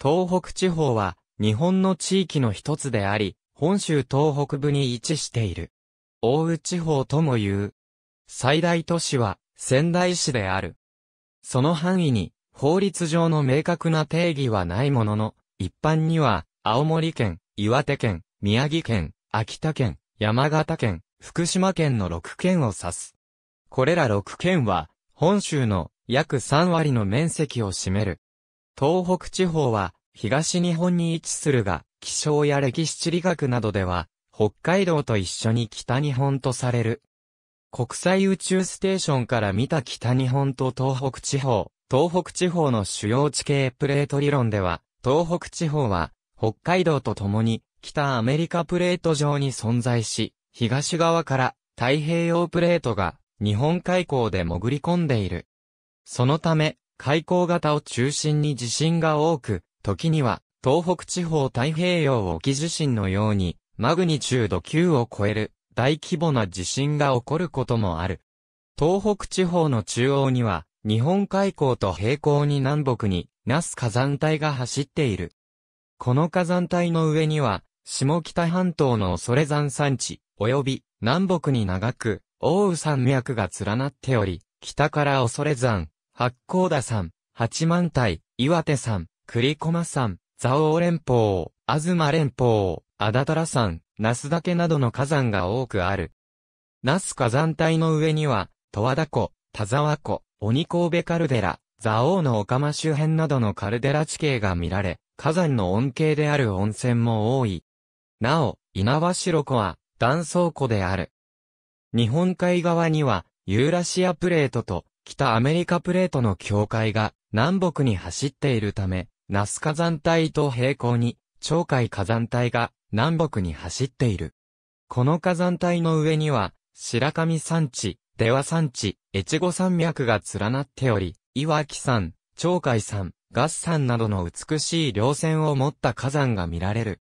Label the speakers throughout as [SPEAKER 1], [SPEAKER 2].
[SPEAKER 1] 東北地方は日本の地域の一つであり、本州東北部に位置している。大宇地方とも言う。最大都市は仙台市である。その範囲に法律上の明確な定義はないものの、一般には青森県、岩手県、宮城県、秋田県、山形県、福島県の6県を指す。これら6県は、本州の約3割の面積を占める。東北地方は東日本に位置するが、気象や歴史地理学などでは、北海道と一緒に北日本とされる。国際宇宙ステーションから見た北日本と東北地方、東北地方の主要地形プレート理論では、東北地方は北海道と共に北アメリカプレート上に存在し、東側から太平洋プレートが日本海溝で潜り込んでいる。そのため、海溝型を中心に地震が多く、時には、東北地方太平洋沖地震のように、マグニチュード9を超える大規模な地震が起こることもある。東北地方の中央には、日本海溝と平行に南北に、ナス火山帯が走っている。この火山帯の上には、下北半島の恐れ山山地、及び南北に長く、奥羽山脈が連なっており、北から恐れ山、八甲田山、八幡平、岩手山、栗駒山、蔵王連峰、東連峰、あだたら山、那須岳などの火山が多くある。那須火山帯の上には、十和田湖、田沢湖、鬼神戸カルデラ、蔵王の岡間周辺などのカルデラ地形が見られ、火山の恩恵である温泉も多い。なお、稲葉白湖は、断層湖である。日本海側には、ユーラシアプレートと北アメリカプレートの境界が南北に走っているため、ナス火山帯と平行に、鳥海火山帯が南北に走っている。この火山帯の上には、白神山地、出羽山地、越後山脈が連なっており、岩木山、鳥海山、合山などの美しい稜線を持った火山が見られる。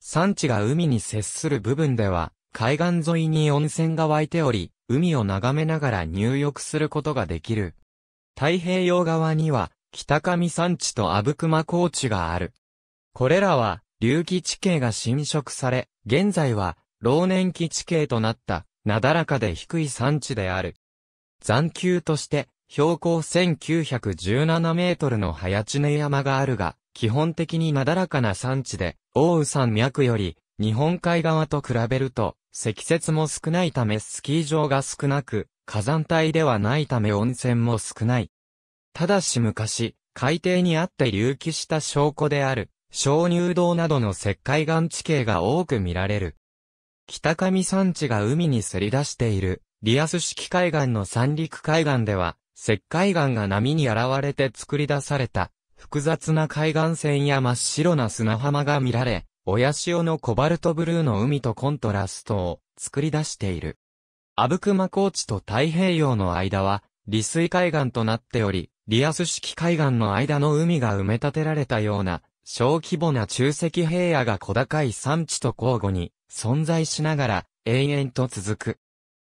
[SPEAKER 1] 山地が海に接する部分では、海岸沿いに温泉が湧いており、海を眺めながら入浴することができる。太平洋側には、北上山地と阿武隈高地がある。これらは、隆起地形が侵食され、現在は、老年期地形となった、なだらかで低い山地である。残丘として、標高1917メートルの早知根山があるが、基本的になだらかな山地で、奥羽山脈より、日本海側と比べると、積雪も少ないためスキー場が少なく、火山帯ではないため温泉も少ない。ただし昔、海底にあって隆起した証拠である、鍾乳洞などの石灰岩地形が多く見られる。北上山地が海にせり出している、リアス式海岸の三陸海岸では、石灰岩が波に現れて作り出された、複雑な海岸線や真っ白な砂浜が見られ、親潮のコバルトブルーの海とコントラストを作り出している。阿武隈高地と太平洋の間は、利水海岸となっており、リアス式海岸の間の海が埋め立てられたような、小規模な中石平野が小高い山地と交互に存在しながら永遠と続く。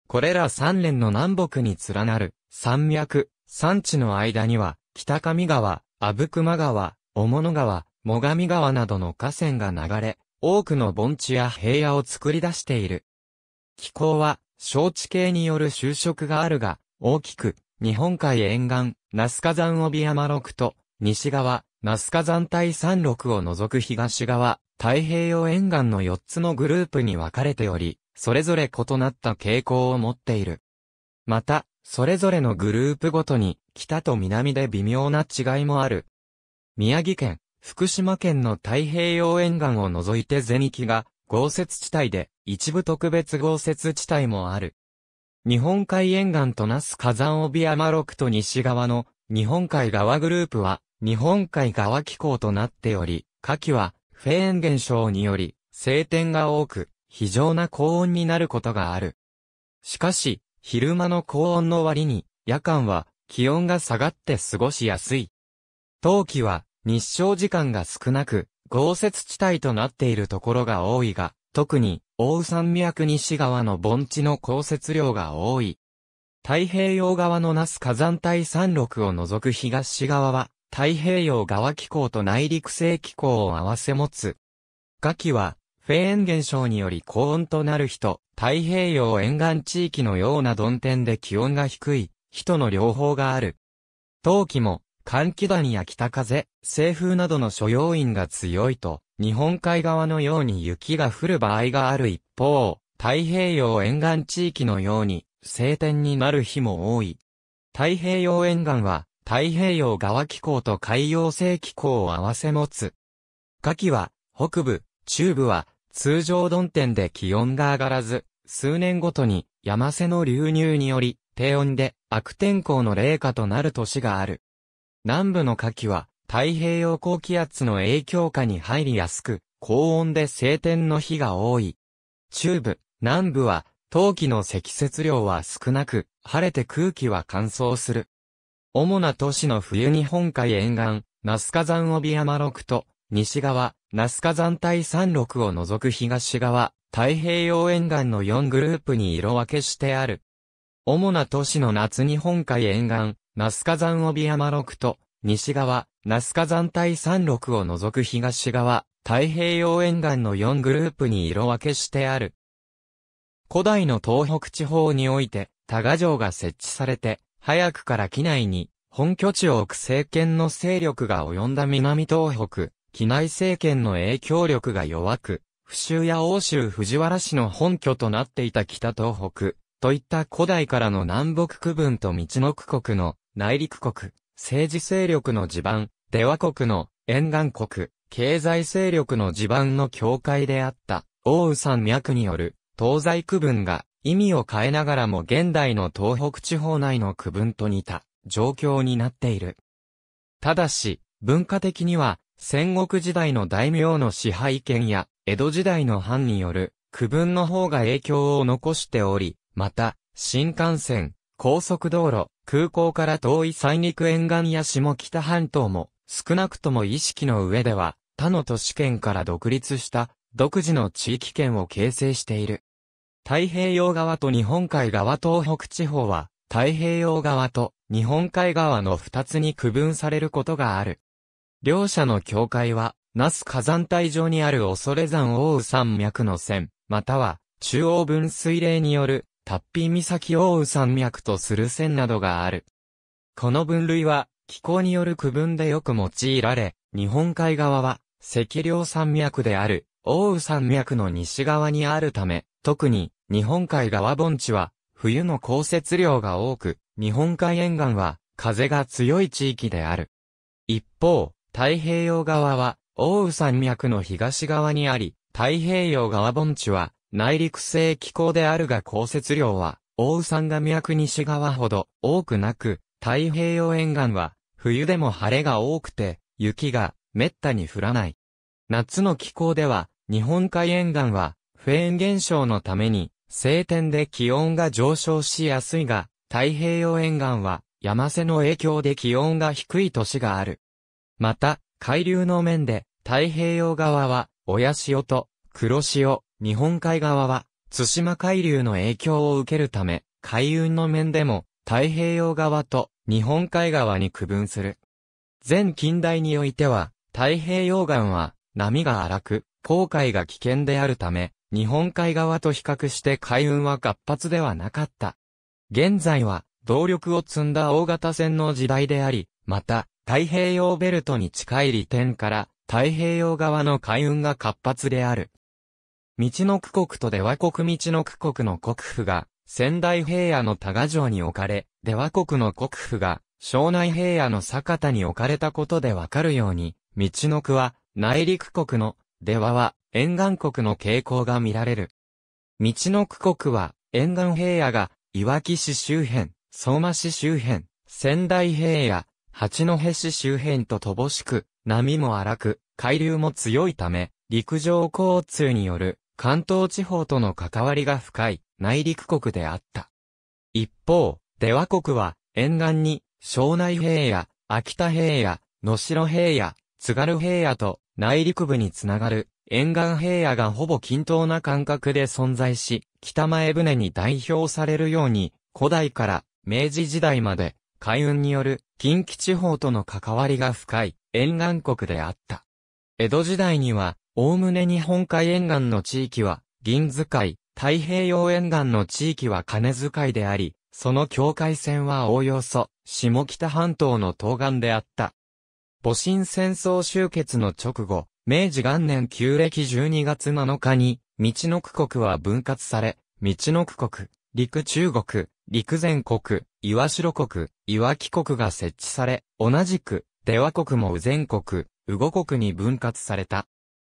[SPEAKER 1] これら三連の南北に連なる山脈、山地の間には北上川、阿武隈川、雄物川、最上川などの河川が流れ、多くの盆地や平野を作り出している。気候は、小地形による就職があるが、大きく、日本海沿岸、ナスカ山帯山麓と、西側、ナスカ山帯山麓を除く東側、太平洋沿岸の4つのグループに分かれており、それぞれ異なった傾向を持っている。また、それぞれのグループごとに、北と南で微妙な違いもある。宮城県、福島県の太平洋沿岸を除いて全域が豪雪地帯で、一部特別豪雪地帯もある。日本海沿岸となす火山帯山六と西側の日本海側グループは日本海側気候となっており、夏季はフェーン現象により晴天が多く非常な高温になることがある。しかし、昼間の高温の割に夜間は気温が下がって過ごしやすい。冬季は日照時間が少なく、豪雪地帯となっているところが多いが、特に、大宇山脈西側の盆地の降雪量が多い。太平洋側の那須火山帯山麓を除く東側は、太平洋側気候と内陸性気候を併せ持つ。夏季は、フェーン現象により高温となる日と、太平洋沿岸地域のような曇天で気温が低い、人の両方がある。冬季も、寒気団や北風、西風などの所要因が強いと、日本海側のように雪が降る場合がある一方、太平洋沿岸地域のように、晴天になる日も多い。太平洋沿岸は、太平洋側気候と海洋性気候を合わせ持つ。夏季は、北部、中部は、通常曇天で気温が上がらず、数年ごとに、山瀬の流入により、低温で悪天候の冷夏となる年がある。南部の夏季は太平洋高気圧の影響下に入りやすく、高温で晴天の日が多い。中部、南部は冬季の積雪量は少なく、晴れて空気は乾燥する。主な都市の冬日本海沿岸、ナスカ山帯山六と、西側、ナスカ山帯山六を除く東側、太平洋沿岸の4グループに色分けしてある。主な都市の夏日本海沿岸、ナスカ山帯山六と、西側、ナスカ山帯山六を除く東側、太平洋沿岸の4グループに色分けしてある。古代の東北地方において、多賀城が設置されて、早くから機内に、本拠地を置く政権の勢力が及んだ南東北、機内政権の影響力が弱く、府州や欧州藤原氏の本拠となっていた北東北、といった古代からの南北区分と道の区国の内陸国、政治勢力の地盤、出和国の沿岸国、経済勢力の地盤の境界であった、大宇山脈による東西区分が意味を変えながらも現代の東北地方内の区分と似た状況になっている。ただし、文化的には戦国時代の大名の支配権や江戸時代の藩による区分の方が影響を残しており、また、新幹線、高速道路、空港から遠い三陸沿岸や下北半島も、少なくとも意識の上では、他の都市圏から独立した独自の地域圏を形成している。太平洋側と日本海側東北地方は太平洋側と日本海側の二つに区分されることがある。両者の境界は、那須火山帯上にある恐山奥山脈の線、または中央分水嶺によるタッピー岬を覆山脈とする線などがある。この分類は、気候による区分でよく用いられ、日本海側は、赤稜山脈である、奥羽山脈の西側にあるため、特に、日本海側盆地は、冬の降雪量が多く、日本海沿岸は、風が強い地域である。一方、太平洋側は、奥羽山脈の東側にあり、太平洋側盆地は、内陸性気候であるが降雪量は、大羽山が脈西側ほど多くなく、太平洋沿岸は、冬でも晴れが多くて、雪が滅多に降らない。夏の気候では、日本海沿岸は、フェーン現象のために、晴天で気温が上昇しやすいが、太平洋沿岸は、山瀬の影響で気温が低い年がある。また、海流の面で、太平洋側は、親潮と黒潮、日本海側は、対馬海流の影響を受けるため、海運の面でも、太平洋側と日本海側に区分する。前近代においては、太平洋岸は、波が荒く、航海が危険であるため、日本海側と比較して海運は活発ではなかった。現在は、動力を積んだ大型船の時代であり、また、太平洋ベルトに近い利点から、太平洋側の海運が活発である。道の区国と出羽国道の区国の国府が、仙台平野の多賀城に置かれ、出羽国の国府が、庄内平野の酒田に置かれたことでわかるように、道の区は、内陸国の、出羽は、沿岸国の傾向が見られる。道の区国は、沿岸平野が、いわき市周辺、相馬市周辺、仙台平野、八戸市周辺と乏しく、波も荒く、海流も強いため、陸上交通による関東地方との関わりが深い内陸国であった。一方、出羽国は沿岸に庄内平野、秋田平野、野城平野、津軽平野と内陸部につながる沿岸平野がほぼ均等な間隔で存在し、北前船に代表されるように、古代から明治時代まで海運による近畿地方との関わりが深い沿岸国であった。江戸時代にはおおむね日本海沿岸の地域は、銀使い、太平洋沿岸の地域は金遣いであり、その境界線はおおよそ、下北半島の東岸であった。戊辰戦争終結の直後、明治元年旧暦12月7日に、道の区国は分割され、道の区国、陸中国、陸前国、岩城国、岩木国が設置され、同じく、出羽国も右前国、右後国に分割された。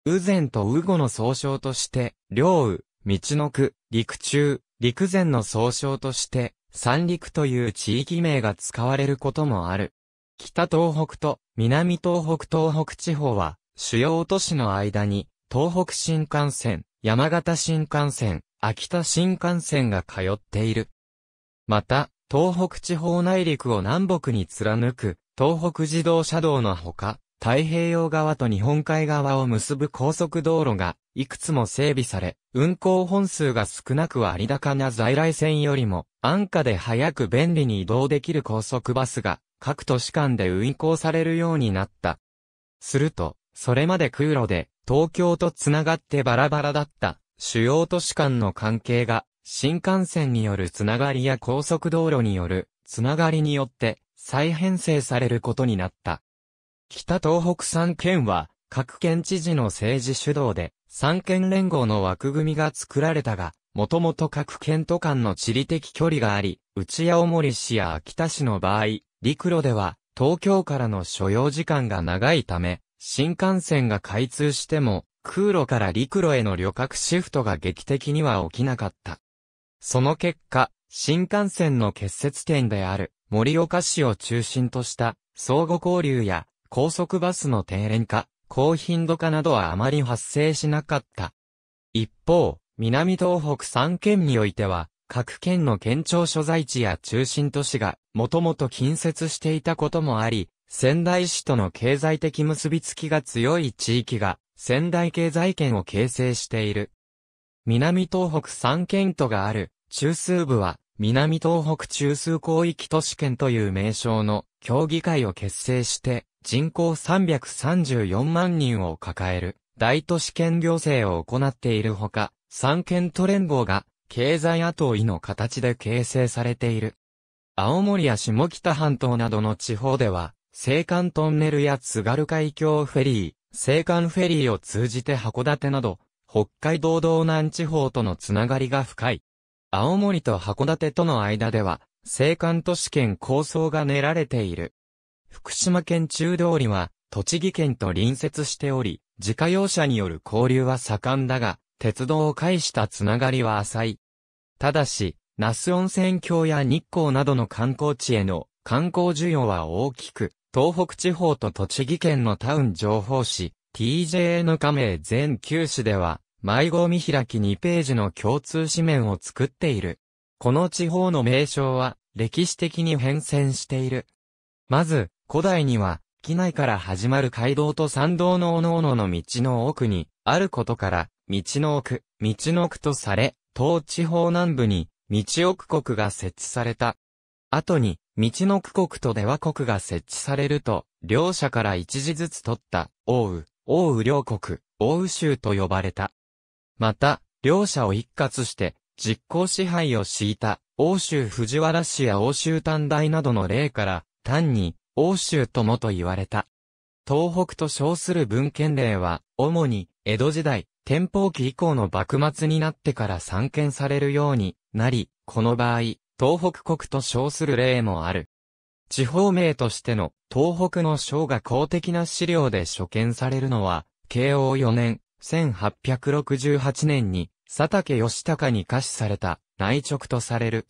[SPEAKER 1] 右前と右後の総称として、両右、道の区、陸中、陸前の総称として、三陸という地域名が使われることもある。北東北と南東北東北地方は、主要都市の間に、東北新幹線、山形新幹線、秋田新幹線が通っている。また、東北地方内陸を南北に貫く、東北自動車道のほか、太平洋側と日本海側を結ぶ高速道路がいくつも整備され、運行本数が少なく割高な在来線よりも安価で早く便利に移動できる高速バスが各都市間で運行されるようになった。すると、それまで空路で東京と繋がってバラバラだった主要都市間の関係が新幹線によるつながりや高速道路によるつながりによって再編成されることになった。北東北三県は、各県知事の政治主導で、三県連合の枠組みが作られたが、もともと各県都間の地理的距離があり、内青森市や秋田市の場合、陸路では、東京からの所要時間が長いため、新幹線が開通しても、空路から陸路への旅客シフトが劇的には起きなかった。その結果、新幹線の結節点である盛岡市を中心とした相互交流や高速バスの低廉化、高頻度化などはあまり発生しなかった。一方、南東北三県においては、各県の県庁所在地や中心都市が、もともと近接していたこともあり、仙台市との経済的結びつきが強い地域が、仙台経済圏を形成している。南東北三県都がある、中枢部は、南東北中枢広域都市圏という名称の協議会を結成して、人口334万人を抱える大都市圏行政を行っているほか、三県都連合が経済後位の形で形成されている。青森や下北半島などの地方では、青函トンネルや津軽海峡フェリー、青函フェリーを通じて函館など、北海道道南地方とのつながりが深い。青森と函館との間では、青函都市圏構想が練られている。福島県中通りは、栃木県と隣接しており、自家用車による交流は盛んだが、鉄道を介したつながりは浅い。ただし、那須温泉郷や日光などの観光地への観光需要は大きく、東北地方と栃木県のタウン情報誌、t j n 加盟全9市では、迷子見開き2ページの共通紙面を作っている。この地方の名称は、歴史的に変遷している。まず、古代には、機内から始まる街道と参道の各々の道の奥に、あることから、道の奥、道の奥とされ、東地方南部に、道奥国が設置された。後に、道の奥国と出羽国が設置されると、両者から一時ずつ取った、奥羽、奥羽両国、奥羽州と呼ばれた。また、両者を一括して、実行支配を敷いた、欧州藤原氏や欧州短大などの例から、単に、欧州ともと言われた。東北と称する文献例は、主に、江戸時代、天保期以降の幕末になってから散見されるようになり、この場合、東北国と称する例もある。地方名としての東北の省が公的な資料で所見されるのは、慶応4年、1868年に、佐竹義隆に下視された内直とされる。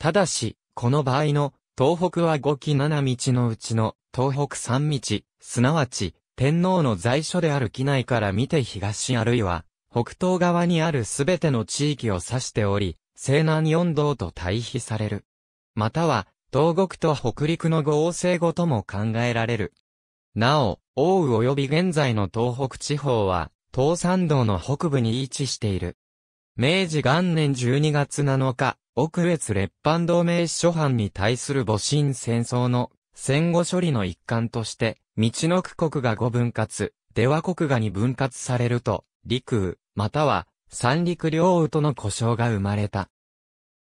[SPEAKER 1] ただし、この場合の東北は五期七道のうちの東北三道、すなわち天皇の在所である機内から見て東あるいは北東側にあるすべての地域を指しており、西南四道と対比される。または東国と北陸の合成語とも考えられる。なお、奥羽及び現在の東北地方は、東山道の北部に位置している。明治元年12月7日、奥越列藩同盟諸藩に対する戊辰戦争の戦後処理の一環として、道の区国が五分割、出羽国が二分割されると、陸羽、または三陸両羽との故障が生まれた。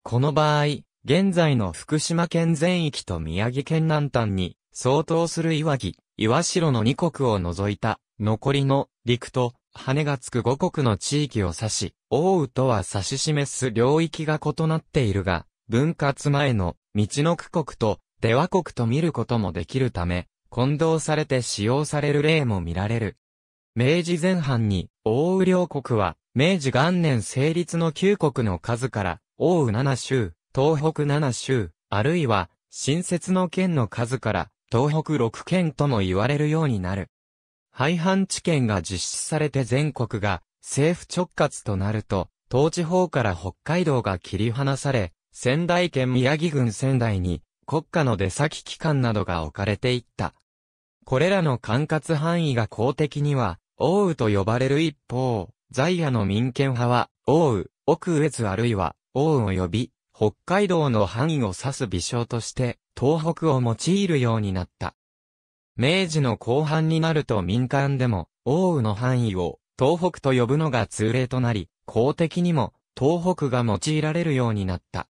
[SPEAKER 1] この場合、現在の福島県全域と宮城県南端に相当する岩木、岩城の二国を除いた、残りの陸と羽がつく五国の地域を指し、王羽とは指し示す領域が異なっているが、分割前の、道の区国と、出羽国と見ることもできるため、混同されて使用される例も見られる。明治前半に、王宇両国は、明治元年成立の旧国の数から、王宇七州、東北七州、あるいは、新設の県の数から、東北六県とも言われるようになる。廃藩置県が実施されて全国が政府直轄となると、東地方から北海道が切り離され、仙台県宮城郡仙台に国家の出先機関などが置かれていった。これらの管轄範囲が公的には、奥羽と呼ばれる一方、在野の民権派は、奥羽、奥越あるいは、奥羽を呼び、北海道の範囲を指す微笑として、東北を用いるようになった。明治の後半になると民間でも、奥羽の範囲を東北と呼ぶのが通例となり、公的にも東北が用いられるようになった。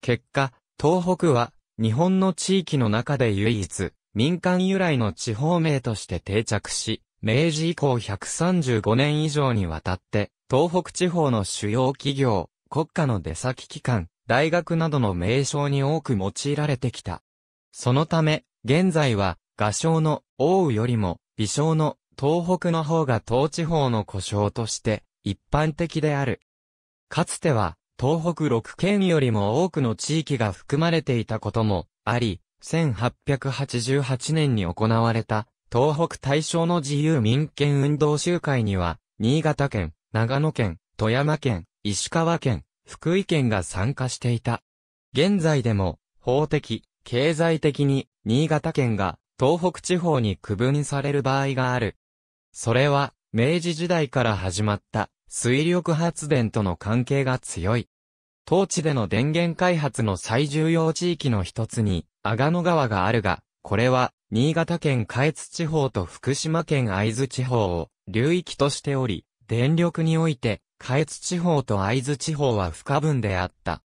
[SPEAKER 1] 結果、東北は日本の地域の中で唯一、民間由来の地方名として定着し、明治以降135年以上にわたって、東北地方の主要企業、国家の出先機関、大学などの名称に多く用いられてきた。そのため、現在は画商の王羽よりも、微商の東北の方が東地方の故障として一般的である。かつては、東北6県よりも多くの地域が含まれていたこともあり、1888年に行われた東北大正の自由民権運動集会には、新潟県、長野県、富山県、石川県、福井県が参加していた。現在でも、法的、経済的に、新潟県が東北地方に区分される場合がある。それは、明治時代から始まった水力発電との関係が強い。当地での電源開発の最重要地域の一つに、阿賀野川があるが、これは、新潟県下越地方と福島県会津地方を流域としており、電力において、下越地方と会津地方は不可分であった。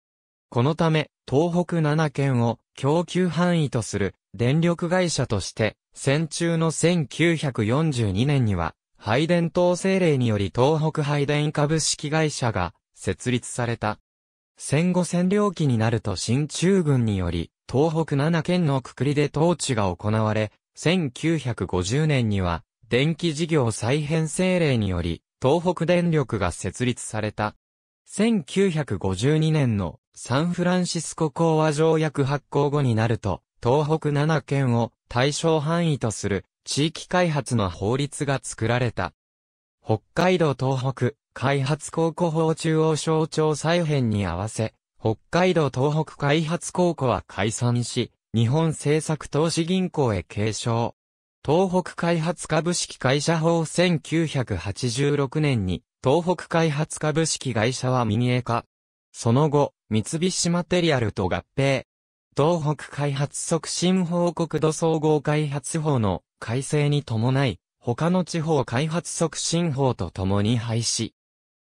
[SPEAKER 1] このため、東北7県を供給範囲とする電力会社として、戦中の1942年には、配電統制令により東北配電株式会社が設立された。戦後占領期になると新中軍により、東北7県のくくりで統治が行われ、1950年には、電気事業再編政令により、東北電力が設立された。1952年のサンフランシスコ講和条約発行後になると、東北7県を対象範囲とする地域開発の法律が作られた。北海道東北開発高校法中央省庁再編に合わせ、北海道東北開発高校は解散し、日本政策投資銀行へ継承。東北開発株式会社法1986年に、東北開発株式会社は民営化。その後、三菱マテリアルと合併。東北開発促進法国土総合開発法の改正に伴い、他の地方開発促進法とともに廃止。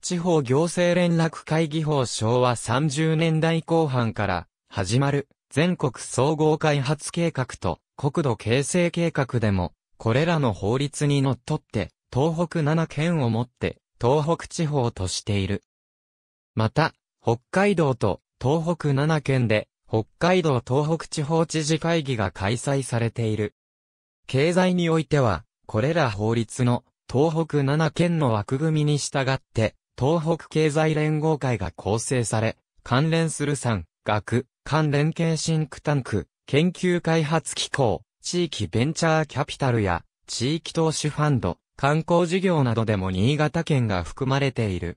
[SPEAKER 1] 地方行政連絡会議法昭和30年代後半から始まる全国総合開発計画と国土形成計画でも、これらの法律にのっとって、東北7県をもって東北地方としている。また、北海道と東北7県で北海道東北地方知事会議が開催されている。経済においては、これら法律の東北7県の枠組みに従って、東北経済連合会が構成され、関連する産、学、関連系シンクタンク、研究開発機構、地域ベンチャーキャピタルや、地域投資ファンド、観光事業などでも新潟県が含まれている。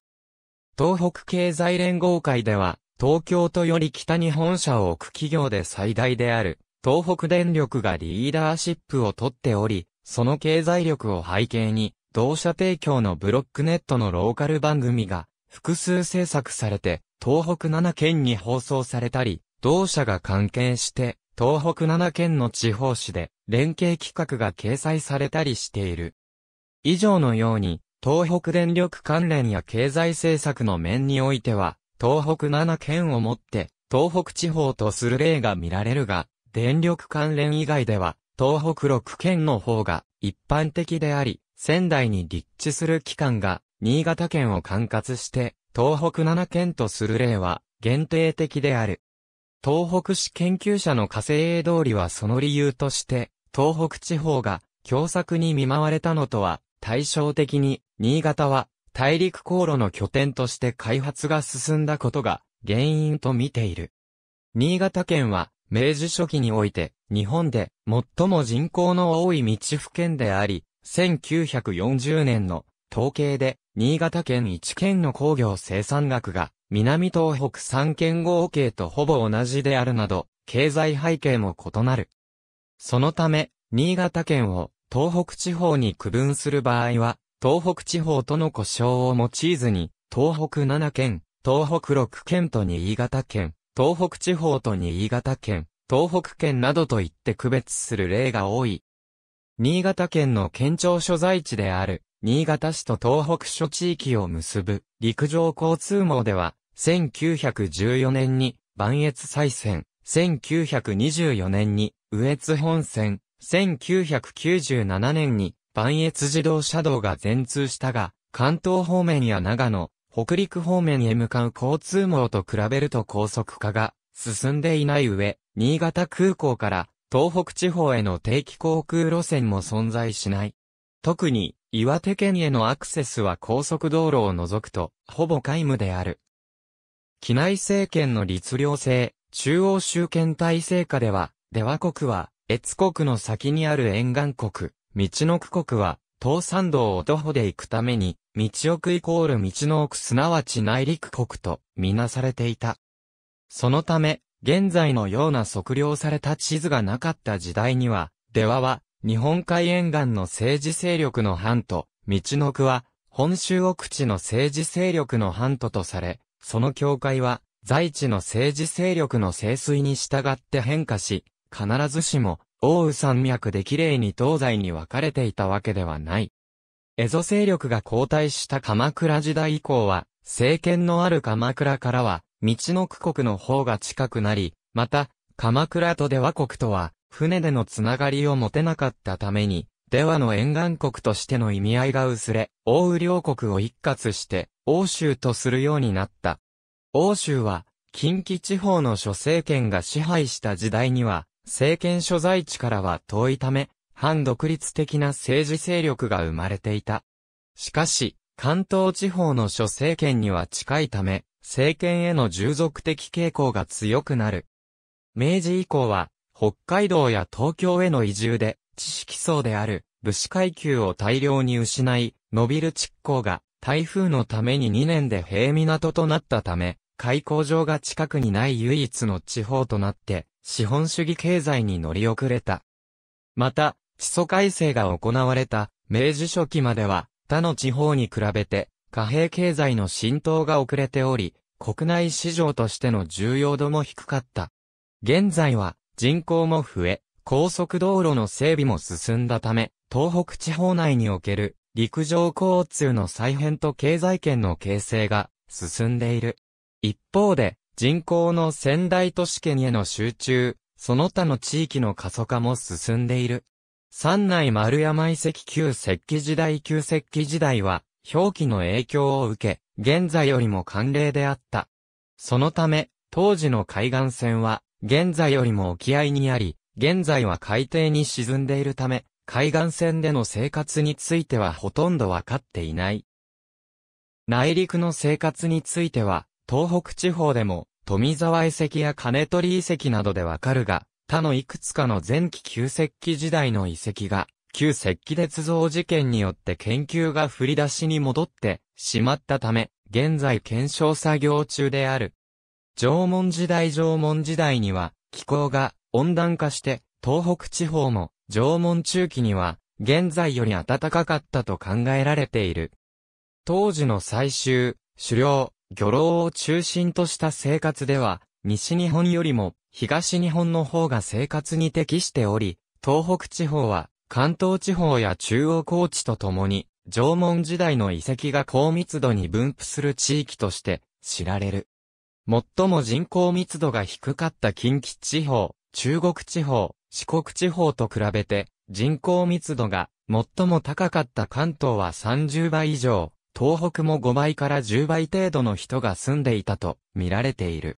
[SPEAKER 1] 東北経済連合会では、東京都より北に本社を置く企業で最大である、東北電力がリーダーシップを取っており、その経済力を背景に、同社提供のブロックネットのローカル番組が複数制作されて、東北7県に放送されたり、同社が関係して、東北7県の地方紙で連携企画が掲載されたりしている。以上のように、東北電力関連や経済政策の面においては、東北7県をもって、東北地方とする例が見られるが、電力関連以外では、東北6県の方が一般的であり、仙台に立地する機関が、新潟県を管轄して、東北7県とする例は、限定的である。東北市研究者の火星英通りはその理由として、東北地方が、強作に見舞われたのとは、対照的に、新潟は、大陸航路の拠点として開発が進んだことが原因と見ている。新潟県は明治初期において日本で最も人口の多い道府県であり、1940年の統計で新潟県1県の工業生産額が南東北3県合計とほぼ同じであるなど、経済背景も異なる。そのため、新潟県を東北地方に区分する場合は、東北地方との呼称を用いずに、東北7県、東北6県と新潟県、東北地方と新潟県、東北県などと言って区別する例が多い。新潟県の県庁所在地である、新潟市と東北諸地域を結ぶ陸上交通網では、1914年に万越再線、1924年に羽越本線、1997年に磐越自動車道が全通したが、関東方面や長野、北陸方面へ向かう交通網と比べると高速化が進んでいない上、新潟空港から東北地方への定期航空路線も存在しない。特に岩手県へのアクセスは高速道路を除くとほぼ皆無である。機内政権の律令制、中央集権体制下では、出は、国は、越国の先にある沿岸国、道の区国は、東山道を徒歩で行くために、道奥イコール道の奥すなわち内陸国と、みなされていた。そのため、現在のような測量された地図がなかった時代には、出羽は、日本海沿岸の政治勢力の藩と、道の区は、本州奥地の政治勢力の藩ととされ、その境界は、在地の政治勢力の清水に従って変化し、必ずしも、王宇山脈で綺麗に東西に分かれていたわけではない。蝦夷勢力が後退した鎌倉時代以降は、政権のある鎌倉からは、道の区国の方が近くなり、また、鎌倉と出羽国とは、船でのつながりを持てなかったために、出羽の沿岸国としての意味合いが薄れ、王宇両国を一括して、欧州とするようになった。欧州は、近畿地方の諸政権が支配した時代には、政権所在地からは遠いため、反独立的な政治勢力が生まれていた。しかし、関東地方の諸政権には近いため、政権への従属的傾向が強くなる。明治以降は、北海道や東京への移住で、知識層である武士階級を大量に失い、伸びる築港が台風のために2年で平港となったため、開港場が近くにない唯一の地方となって、資本主義経済に乗り遅れた。また、地租改正が行われた明治初期までは他の地方に比べて貨幣経済の浸透が遅れており、国内市場としての重要度も低かった。現在は人口も増え、高速道路の整備も進んだため、東北地方内における陸上交通の再編と経済圏の形成が進んでいる。一方で、人口の仙台都市圏への集中、その他の地域の過疎化も進んでいる。山内丸山遺跡旧石器時代旧石器時代は、表記の影響を受け、現在よりも寒冷であった。そのため、当時の海岸線は、現在よりも沖合にあり、現在は海底に沈んでいるため、海岸線での生活についてはほとんどわかっていない。内陸の生活については、東北地方でも、富沢遺跡や金取遺跡などでわかるが、他のいくつかの前期旧石器時代の遺跡が、旧石器鉄造事件によって研究が振り出しに戻ってしまったため、現在検証作業中である。縄文時代縄文時代には、気候が温暖化して、東北地方も縄文中期には、現在より暖かかったと考えられている。当時の採集、狩猟、漁労を中心とした生活では、西日本よりも東日本の方が生活に適しており、東北地方は関東地方や中央高地とともに、縄文時代の遺跡が高密度に分布する地域として知られる。最も人口密度が低かった近畿地方、中国地方、四国地方と比べて人口密度が最も高かった関東は30倍以上、東北も5倍から10倍程度の人が住んでいたと見られている。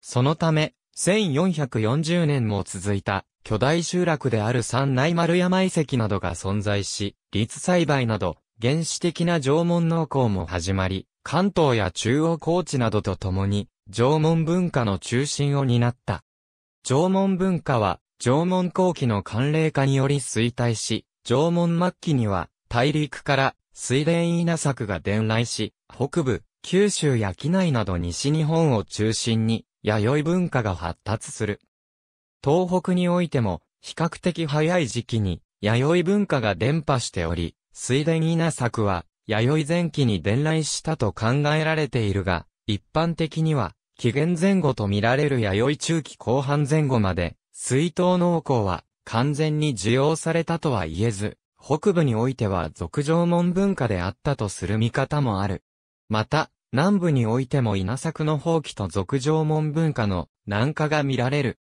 [SPEAKER 1] そのため、1440年も続いた巨大集落である三内丸山遺跡などが存在し、立栽培など原始的な縄文農耕も始まり、関東や中央高地などと共に縄文文化の中心を担った。縄文文化は縄文後期の寒冷化により衰退し、縄文末期には大陸から水田稲作が伝来し、北部、九州や機内など西日本を中心に、弥生文化が発達する。東北においても、比較的早い時期に、弥生文化が伝播しており、水田稲作は、弥生前期に伝来したと考えられているが、一般的には、紀元前後と見られる弥生中期後半前後まで、水稲農耕は完全に受容されたとは言えず、北部においては俗上門文化であったとする見方もある。また、南部においても稲作の放棄と俗上門文化の南下が見られる。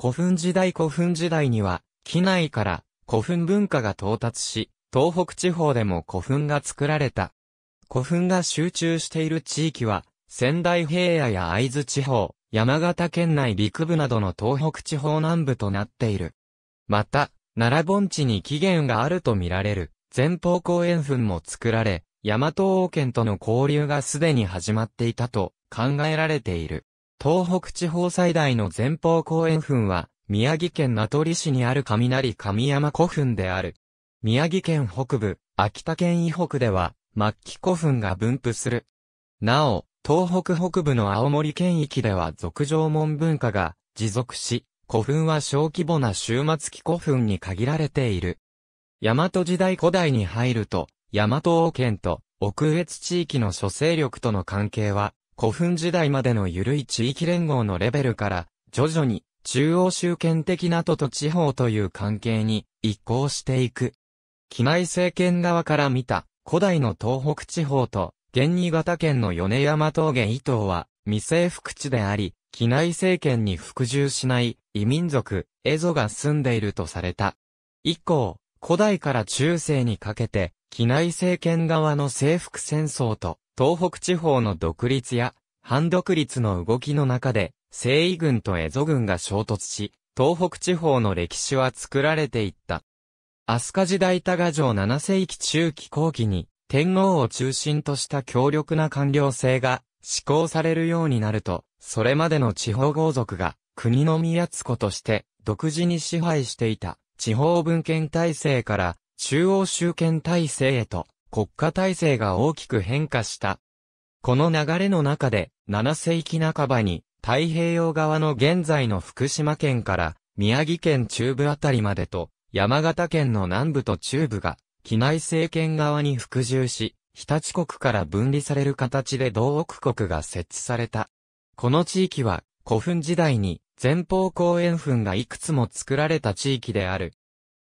[SPEAKER 1] 古墳時代古墳時代には、機内から古墳文化が到達し、東北地方でも古墳が作られた。古墳が集中している地域は、仙台平野や会津地方、山形県内陸部などの東北地方南部となっている。また、奈良盆地に起源があるとみられる前方後円墳も作られ、大和王権との交流がすでに始まっていたと考えられている。東北地方最大の前方後円墳は、宮城県名取市にある雷神山古墳である。宮城県北部、秋田県以北では、末期古墳が分布する。なお、東北北部の青森県域では俗上文文化が持続し、古墳は小規模な終末期古墳に限られている。大和時代古代に入ると、大和王権と奥越地域の諸勢力との関係は、古墳時代までの緩い地域連合のレベルから、徐々に中央集権的な都と地方という関係に移行していく。機内政権側から見た古代の東北地方と現新潟県の米山峠伊東は未征服地であり、機内政権に服従しない異民族、エゾが住んでいるとされた。以降、古代から中世にかけて、機内政権側の征服戦争と、東北地方の独立や、反独立の動きの中で、西夷軍とエゾ軍が衝突し、東北地方の歴史は作られていった。飛鳥時代多賀城7世紀中期後期に、天皇を中心とした強力な官僚制が施行されるようになると、それまでの地方豪族が国の宮津子として独自に支配していた地方文献体制から中央集権体制へと国家体制が大きく変化した。この流れの中で7世紀半ばに太平洋側の現在の福島県から宮城県中部あたりまでと山形県の南部と中部が機内政権側に服従し日立国から分離される形で同奥国が設置された。この地域は古墳時代に前方後円墳がいくつも作られた地域である。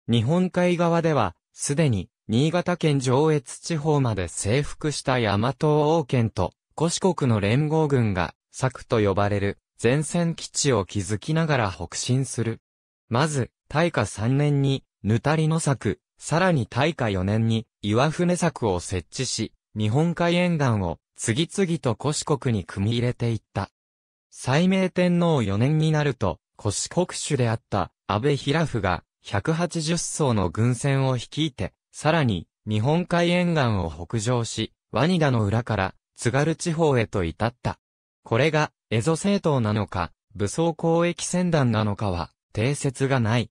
[SPEAKER 1] 日本海側では、すでに新潟県上越地方まで征服した大和王権と、古四国の連合軍が、策と呼ばれる前線基地を築きながら北進する。まず、大化3年に、ぬたりの策、さらに大化4年に岩船作を設置し、日本海沿岸を次々と古四国に組み入れていった。西明天皇4年になると、古四国主であった安倍平夫が180艘の軍船を率いて、さらに日本海沿岸を北上し、ワニダの裏から津軽地方へと至った。これがエゾ政党なのか、武装交易船団なのかは定説がない。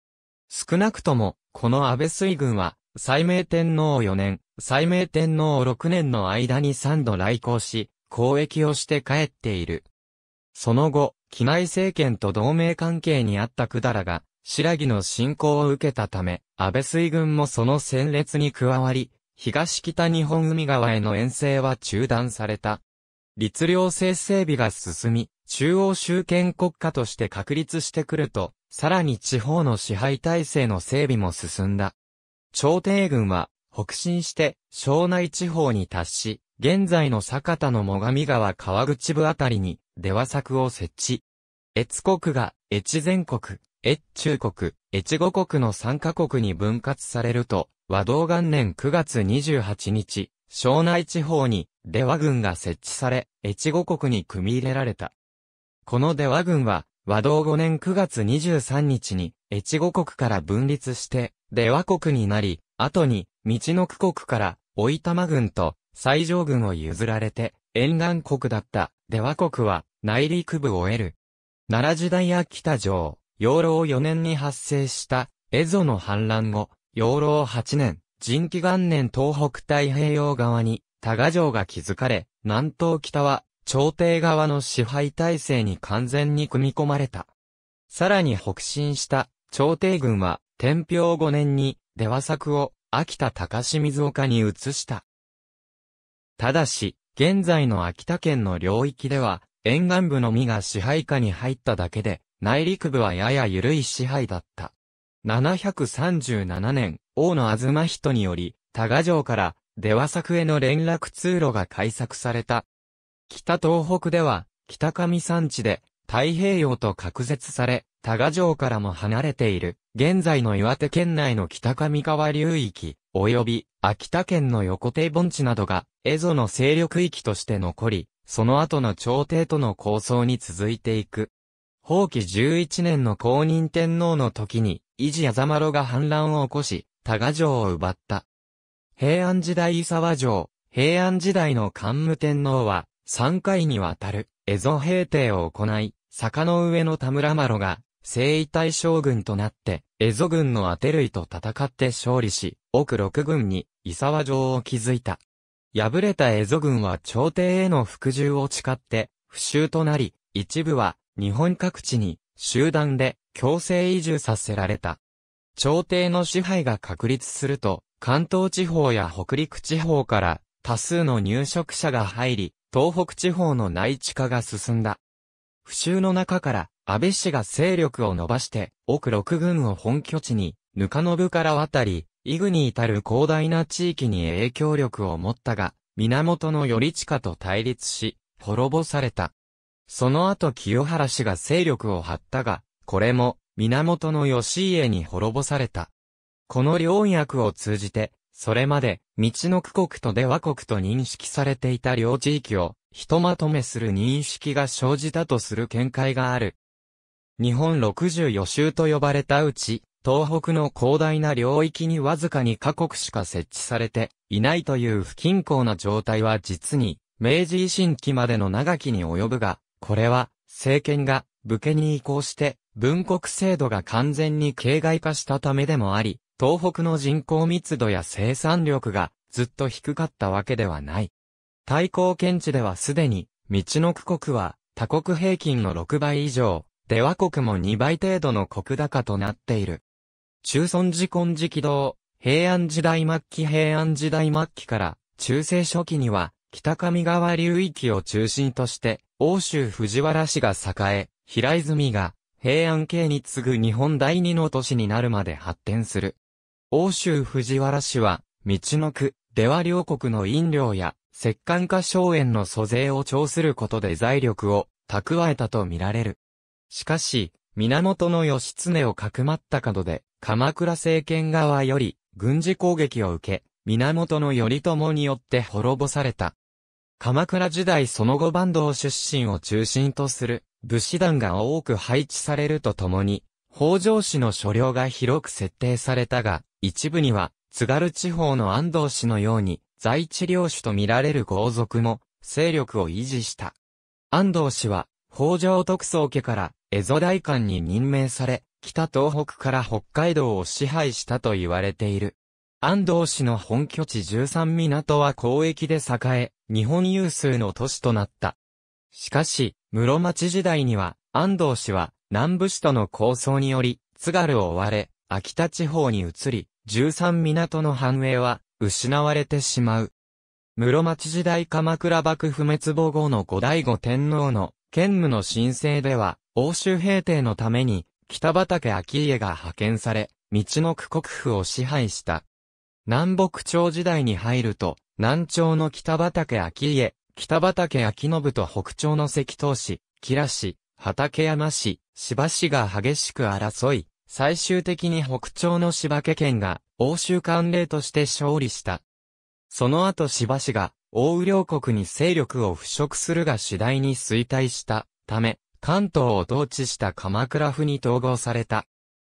[SPEAKER 1] 少なくともこの安倍水軍は、斉明天皇4年、斉明天皇6年の間に3度来航し、交易をして帰っている。その後、機内政権と同盟関係にあったくだらが、白木の侵攻を受けたため、安倍水軍もその戦列に加わり、東北日本海側への遠征は中断された。律令制整備が進み、中央集権国家として確立してくると、さらに地方の支配体制の整備も進んだ。朝廷軍は北進して庄内地方に達し、現在の坂田の最上川川口部あたりに出羽作を設置。越国が越前国、越中国、越後国の3カ国に分割されると、和道元年9月28日、庄内地方に出羽軍が設置され、越後国に組み入れられた。この出羽軍は、和道5年9月23日に、越後国から分立して、出和国になり、後に、道の区国から、追玉軍と、西条軍を譲られて、沿岸国だった、出和国は、内陸部を得る。奈良時代や北城、養老4年に発生した、蝦夷の反乱後、養老8年、人気元年東北太平洋側に、多賀城が築かれ、南東北は朝廷側の支配体制に完全に組み込まれた。さらに北進した朝廷軍は、天平五年に、出羽作を、秋田高清水岡に移した。ただし、現在の秋田県の領域では、沿岸部のみが支配下に入っただけで、内陸部はやや緩い支配だった。737年、王の東人により、多賀城から出羽作への連絡通路が開削された北東北では、北上山地で、太平洋と隔絶され、多賀城からも離れている、現在の岩手県内の北上川流域、及び、秋田県の横手盆地などが、蝦夷の勢力域として残り、その後の朝廷との構想に続いていく。法規11年の公認天皇の時に、維持やざまろが反乱を起こし、多賀城を奪った。平安時代伊沢城、平安時代の桓武天皇は、3回にわたる、蝦夷平定を行い、坂の上の田村麻呂が、征夷大将軍となって、蝦夷軍のアテ類と戦って勝利し、奥六軍に、伊沢城を築いた。敗れた蝦夷軍は朝廷への服従を誓って、不襲となり、一部は、日本各地に、集団で、強制移住させられた。朝廷の支配が確立すると、関東地方や北陸地方から、多数の入植者が入り、東北地方の内地化が進んだ。不中の中から安倍氏が勢力を伸ばして、奥六軍を本拠地に、ぬかの部から渡り、伊具に至る広大な地域に影響力を持ったが、源頼親と対立し、滅ぼされた。その後清原氏が勢力を張ったが、これも源義家に滅ぼされた。この両役を通じて、それまで、道の区国と出和国と認識されていた両地域を、ひとまとめする認識が生じたとする見解がある。日本64州と呼ばれたうち、東北の広大な領域にわずかに各国しか設置されていないという不均衡な状態は実に明治維新期までの長きに及ぶが、これは政権が武家に移行して文国制度が完全に形骸化したためでもあり、東北の人口密度や生産力がずっと低かったわけではない。対抗検地ではすでに、道の区国は他国平均の6倍以上、出和国も2倍程度の国高となっている。中村寺根寺軌道、平安時代末期平安時代末期から中世初期には北上川流域を中心として欧州藤原氏が栄え、平泉が平安系に次ぐ日本第二の都市になるまで発展する。欧州藤原氏は、道の区、出羽両国の飲料や、石棺化荘園の租税を徴することで財力を蓄えたと見られる。しかし、源義経をかくまった角で、鎌倉政権側より軍事攻撃を受け、源頼朝によって滅ぼされた。鎌倉時代その後坂東出身を中心とする武士団が多く配置されるとともに、北条氏の所領が広く設定されたが、一部には、津軽地方の安藤氏のように、在地領主と見られる豪族も、勢力を維持した。安藤氏は、北条特捜家から、江戸大官に任命され、北東北から北海道を支配したと言われている。安藤氏の本拠地13港は交易で栄え、日本有数の都市となった。しかし、室町時代には、安藤氏は、南部市との構想により、津軽を追われ、秋田地方に移り、13港の繁栄は失われてしまう。室町時代鎌倉幕府滅亡後の後醍醐天皇の兼務の申請では、欧州平定のために北畠秋家が派遣され、道の区国府を支配した。南北朝時代に入ると、南朝の北畠秋家、北畠秋信と北朝の関東市、吉良市、畠山市、芝市が激しく争い、最終的に北朝の柴家県が欧州官令として勝利した。その後柴氏が欧雨両国に勢力を腐食するが次第に衰退したため、関東を統治した鎌倉府に統合された。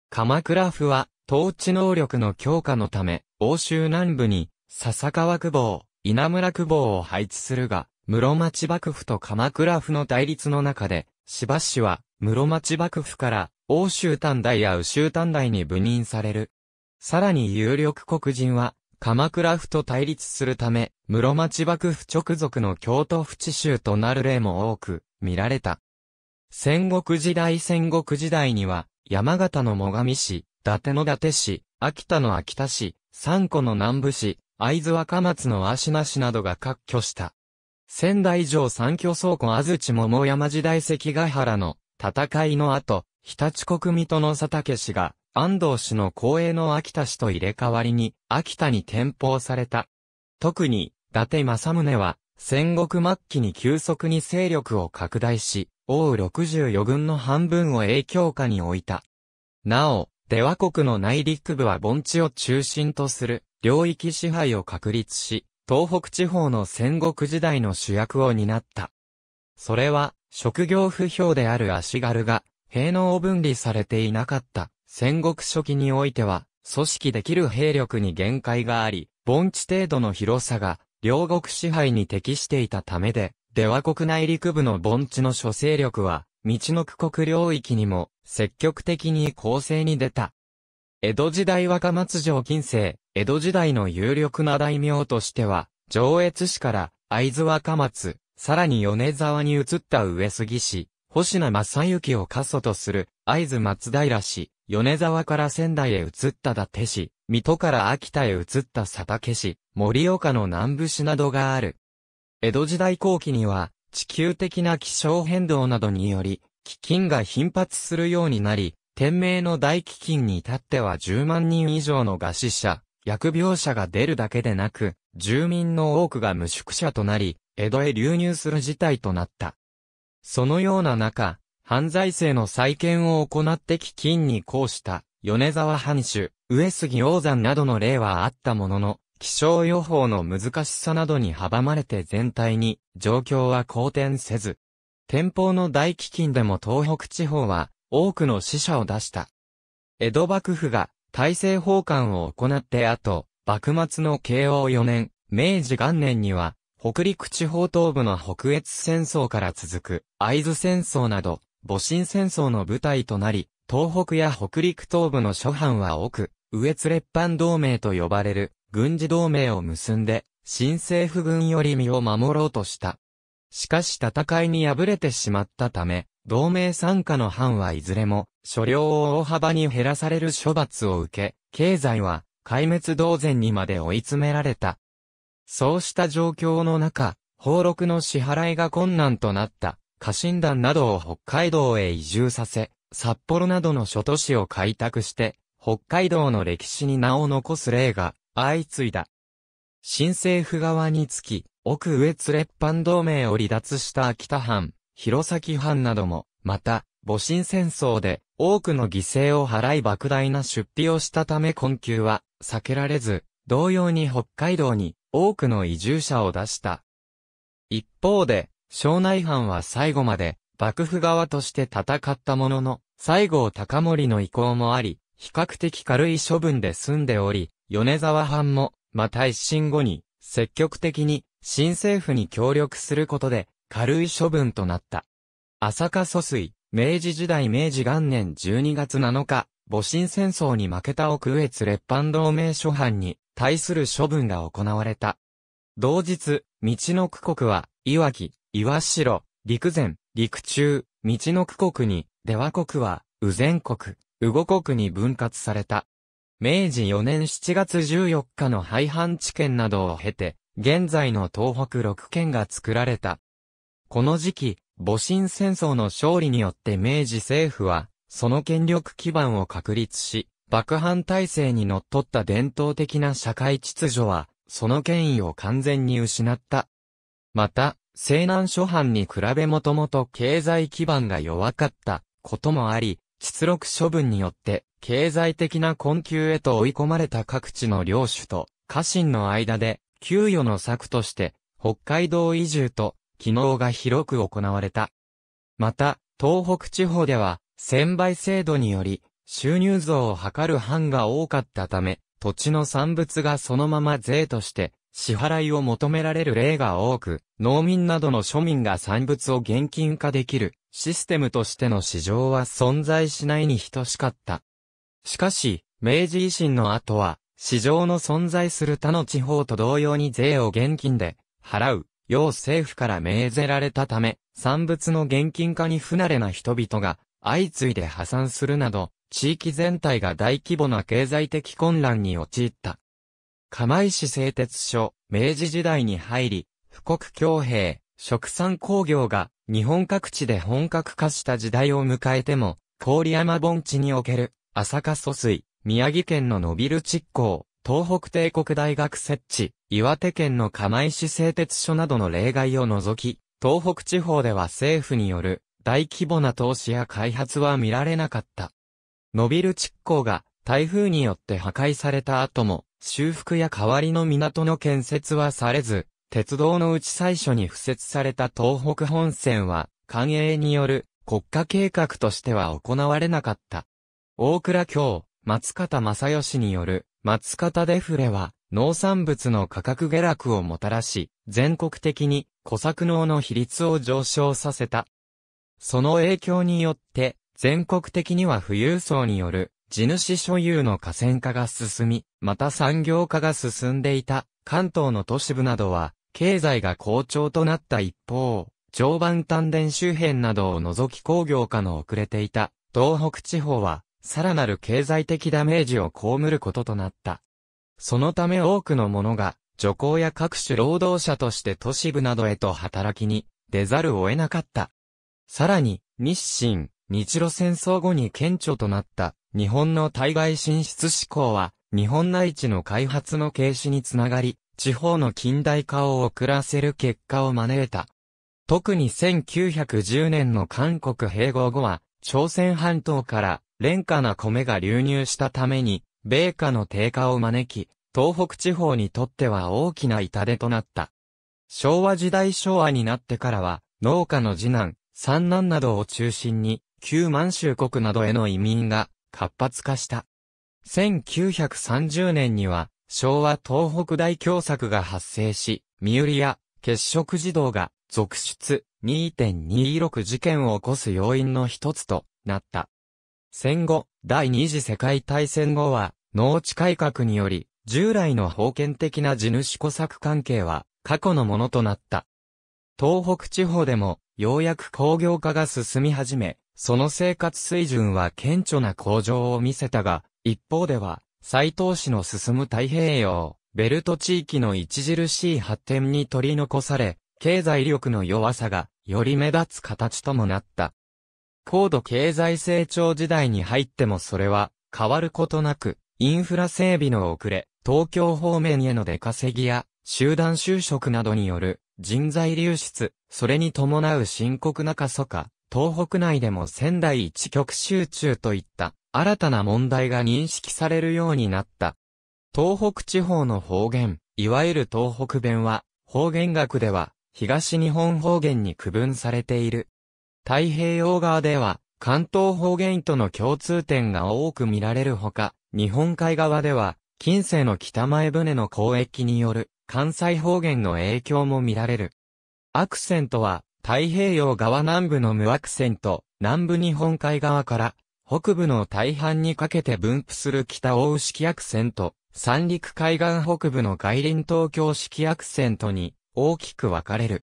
[SPEAKER 1] 鎌倉府は統治能力の強化のため、欧州南部に笹川久保、稲村久保を配置するが、室町幕府と鎌倉府の対立の中で、しばしは、室町幕府から、欧州短大や宇州短大に部任される。さらに有力黒人は、鎌倉府と対立するため、室町幕府直属の京都府地州となる例も多く、見られた。戦国時代戦国時代には、山形の最上市、伊達の伊達市、秋田の秋田市、三湖の南部市、会津若松の芦名市などが割拠した。仙台城三居倉庫安土桃山時代関ヶ原の戦いの後、日立国水戸の佐竹氏が安藤氏の公営の秋田氏と入れ替わりに秋田に転封された。特に、伊達政宗は戦国末期に急速に勢力を拡大し、王64軍の半分を影響下に置いた。なお、出羽国の内陸部は盆地を中心とする領域支配を確立し、東北地方の戦国時代の主役を担った。それは、職業不評である足軽が、兵能を分離されていなかった、戦国初期においては、組織できる兵力に限界があり、盆地程度の広さが、両国支配に適していたためで、出羽国内陸部の盆地の諸勢力は、道の国領域にも、積極的に攻勢に出た。江戸時代若松城近世、江戸時代の有力な大名としては、上越市から会津若松、さらに米沢に移った上杉市、星名正幸を過疎とする会津松平市、米沢から仙台へ移った伊達市、水戸から秋田へ移った佐竹市、盛岡の南部市などがある。江戸時代後期には、地球的な気象変動などにより、飢饉が頻発するようになり、天明の大飢饉に至っては10万人以上の餓死者、疫病者が出るだけでなく、住民の多くが無宿者となり、江戸へ流入する事態となった。そのような中、犯罪性の再建を行って飢金に抗した、米沢藩主、上杉王山などの例はあったものの、気象予報の難しさなどに阻まれて全体に状況は好転せず、天保の大飢饉でも東北地方は多くの死者を出した。江戸幕府が大政奉還を行って後、幕末の慶応4年、明治元年には、北陸地方東部の北越戦争から続く、会津戦争など、戊辰戦争の舞台となり、東北や北陸東部の諸藩は奥、上越列藩同盟と呼ばれる、軍事同盟を結んで、新政府軍より身を守ろうとした。しかし戦いに敗れてしまったため、同盟参加の藩はいずれも、所領を大幅に減らされる処罰を受け、経済は、壊滅同然にまで追い詰められた。そうした状況の中、俸禄の支払いが困難となった、家臣団などを北海道へ移住させ、札幌などの諸都市を開拓して、北海道の歴史に名を残す例が相次いだ。新政府側につき、奥上連れっ藩同盟を離脱した秋田藩、弘前藩なども、また、戊辰戦争で多くの犠牲を払い莫大な出費をしたため困窮は避けられず、同様に北海道に多くの移住者を出した。一方で、庄内藩は最後まで幕府側として戦ったものの、西郷隆盛の意向もあり、比較的軽い処分で済んでおり、米沢藩も、また一新後に、積極的に、新政府に協力することで、軽い処分となった。浅香疎水、明治時代明治元年12月7日、戊辰戦争に負けた奥越列藩同盟諸藩に対する処分が行われた。同日、道の区国は、岩木、岩城、陸前、陸中、道の区国に、出羽国は、宇前国、宇後国に分割された。明治4年7月14日の廃藩置県などを経て、現在の東北6県が作られた。この時期、戊辰戦争の勝利によって明治政府は、その権力基盤を確立し、幕藩体制に則っった伝統的な社会秩序は、その権威を完全に失った。また、西南諸藩に比べもともと経済基盤が弱かったこともあり、出録処分によって経済的な困窮へと追い込まれた各地の領主と家臣の間で給与の策として北海道移住と機能が広く行われた。また、東北地方では、専売制度により、収入増を図る藩が多かったため、土地の産物がそのまま税として、支払いを求められる例が多く、農民などの庶民が産物を現金化できるシステムとしての市場は存在しないに等しかった。しかし、明治維新の後は、市場の存在する他の地方と同様に税を現金で払う要政府から命ぜられたため、産物の現金化に不慣れな人々が相次いで破産するなど、地域全体が大規模な経済的混乱に陥った。釜石製鉄所、明治時代に入り、富国強兵、食産工業が日本各地で本格化した時代を迎えても、郡山盆地における、朝霞疎水、宮城県の野びる地港、東北帝国大学設置、岩手県の釜石製鉄所などの例外を除き、東北地方では政府による大規模な投資や開発は見られなかった。伸びる築港が台風によって破壊された後も、修復や代わりの港の建設はされず、鉄道のうち最初に付設された東北本線は、官営による国家計画としては行われなかった。大倉京、松方正義による松方デフレは、農産物の価格下落をもたらし、全国的に、小作農の比率を上昇させた。その影響によって、全国的には富裕層による、地主所有の河川化が進み、また産業化が進んでいた、関東の都市部などは、経済が好調となった一方、常磐丹田周辺などを除き工業化の遅れていた、東北地方は、さらなる経済的ダメージを被ることとなった。そのため多くの者が、女工や各種労働者として都市部などへと働きに出ざるを得なかった。さらに、日清、日露戦争後に顕著となった日本の対外進出志向は、日本内地の開発の軽視につながり、地方の近代化を遅らせる結果を招いた。特に1910年の韓国併合後は、朝鮮半島から廉価な米が流入したために、米価の低下を招き、東北地方にとっては大きな痛手となった。昭和時代昭和になってからは、農家の次男、三男などを中心に、旧満州国などへの移民が活発化した。1930年には、昭和東北大凶作が発生し、身売りや血食児童が続出2.26事件を起こす要因の一つとなった。戦後、第二次世界大戦後は、農地改革により、従来の封建的な地主小作関係は、過去のものとなった。東北地方でも、ようやく工業化が進み始め、その生活水準は顕著な向上を見せたが、一方では、斎藤氏の進む太平洋、ベルト地域の著しい発展に取り残され、経済力の弱さが、より目立つ形ともなった。高度経済成長時代に入ってもそれは変わることなく、インフラ整備の遅れ、東京方面への出稼ぎや、集団就職などによる人材流出、それに伴う深刻な過疎化、東北内でも仙台一極集中といった新たな問題が認識されるようになった。東北地方の方言、いわゆる東北弁は、方言学では、東日本方言に区分されている。太平洋側では、関東方言との共通点が多く見られるほか、日本海側では、近世の北前船の交易による関西方言の影響も見られる。アクセントは、太平洋側南部の無アクセント、南部日本海側から北部の大半にかけて分布する北欧式アクセント、三陸海岸北部の外輪東京式アクセントに大きく分かれる。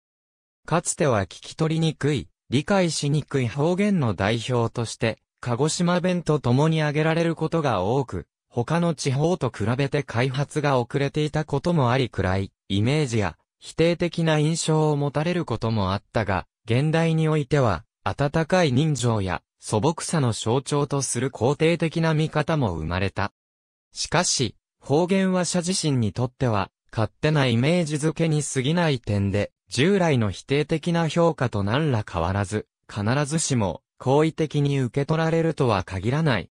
[SPEAKER 1] かつては聞き取りにくい理解しにくい方言の代表として、鹿児島弁と共に挙げられることが多く、他の地方と比べて開発が遅れていたこともあり暗い、イメージや、否定的な印象を持たれることもあったが、現代においては、温かい人情や素朴さの象徴とする肯定的な見方も生まれた。しかし、方言話者自身にとっては、勝手なイメージ付けに過ぎない点で、従来の否定的な評価と何ら変わらず、必ずしも好意的に受け取られるとは限らない。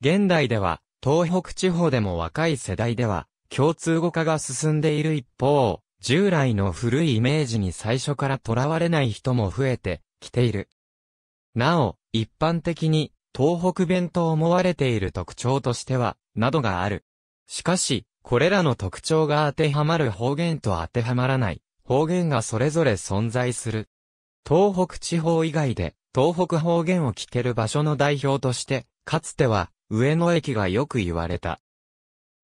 [SPEAKER 1] 現代では、東北地方でも若い世代では、共通語化が進んでいる一方、従来の古いイメージに最初から囚われない人も増えてきている。なお、一般的に、東北弁と思われている特徴としては、などがある。しかし、これらの特徴が当てはまる方言と当てはまらない方言がそれぞれ存在する。東北地方以外で、東北方言を聞ける場所の代表として、かつては、上野駅がよく言われた。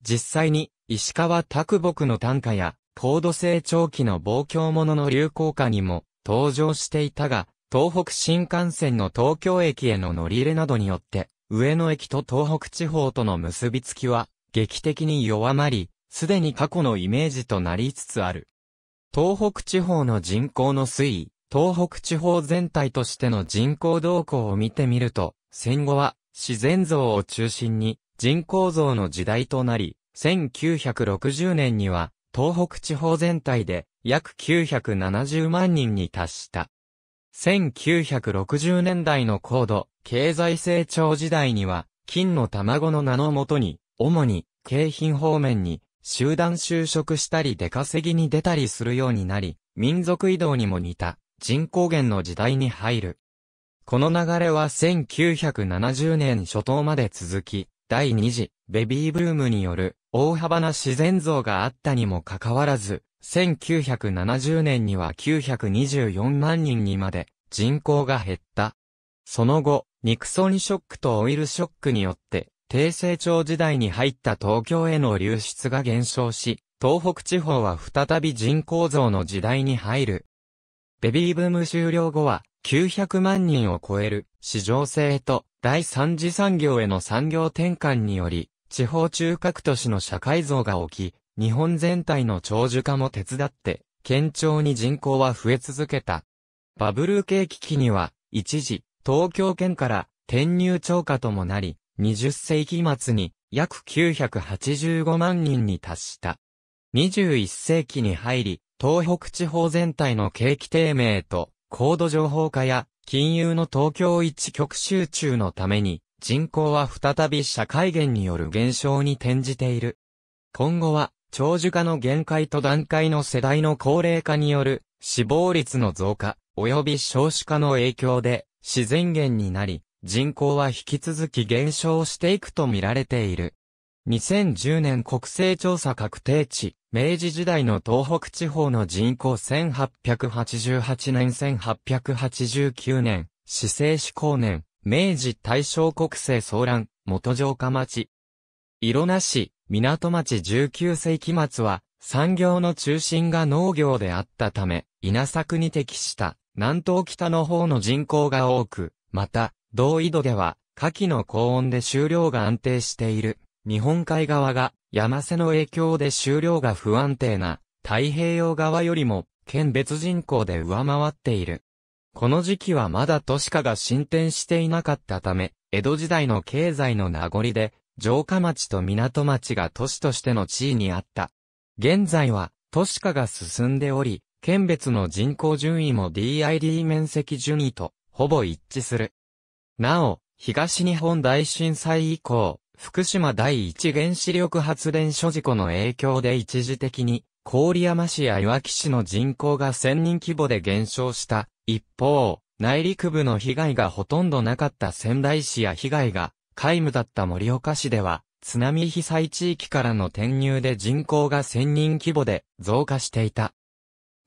[SPEAKER 1] 実際に、石川拓木の短歌や、高度成長期の望郷物の流行歌にも、登場していたが、東北新幹線の東京駅への乗り入れなどによって、上野駅と東北地方との結びつきは、劇的に弱まり、すでに過去のイメージとなりつつある。東北地方の人口の推移、東北地方全体としての人口動向を見てみると、戦後は自然像を中心に人口増の時代となり、1960年には東北地方全体で約970万人に達した。1960年代の高度、経済成長時代には、金の卵の名のもとに、主に、京浜方面に、集団就職したり出稼ぎに出たりするようになり、民族移動にも似た人口減の時代に入る。この流れは1970年初頭まで続き、第2次ベビーブームによる大幅な自然増があったにもかかわらず、1970年には924万人にまで人口が減った。その後、ニクソンショックとオイルショックによって低成長時代に入った東京への流出が減少し、東北地方は再び人口増の時代に入る。ベビーブーム終了後は、900万人を超える、市場性と、第三次産業への産業転換により、地方中核都市の社会像が起き、日本全体の長寿化も手伝って、県庁に人口は増え続けた。バブル景気期には、一時、東京圏から転入超過ともなり、20世紀末に約985万人に達した。21世紀に入り、東北地方全体の景気低迷と高度情報化や金融の東京一極集中のために人口は再び社会減による減少に転じている。今後は長寿化の限界と段階の世代の高齢化による死亡率の増加及び少子化の影響で自然減になり人口は引き続き減少していくと見られている。2010年国勢調査確定値、明治時代の東北地方の人口1888年1889年、市政志向年、明治大正国勢騒乱、元城下町。色なし、港町19世紀末は、産業の中心が農業であったため、稲作に適した、南東北の方の人口が多く、また、同緯度では、夏季の高温で収量が安定している。日本海側が、山瀬の影響で収量が不安定な、太平洋側よりも、県別人口で上回っている。この時期はまだ都市化が進展していなかったため、江戸時代の経済の名残で、城下町と港町が都市としての地位にあった。現在は、都市化が進んでおり、県別の人口順位も DID 面積順位と、ほぼ一致する。なお、東日本大震災以降、福島第一原子力発電所事故の影響で一時的に、郡山市やいわき市の人口が1000人規模で減少した。一方、内陸部の被害がほとんどなかった仙台市や被害が皆無だった森岡市では、津波被災地域からの転入で人口が1000人規模で増加していた。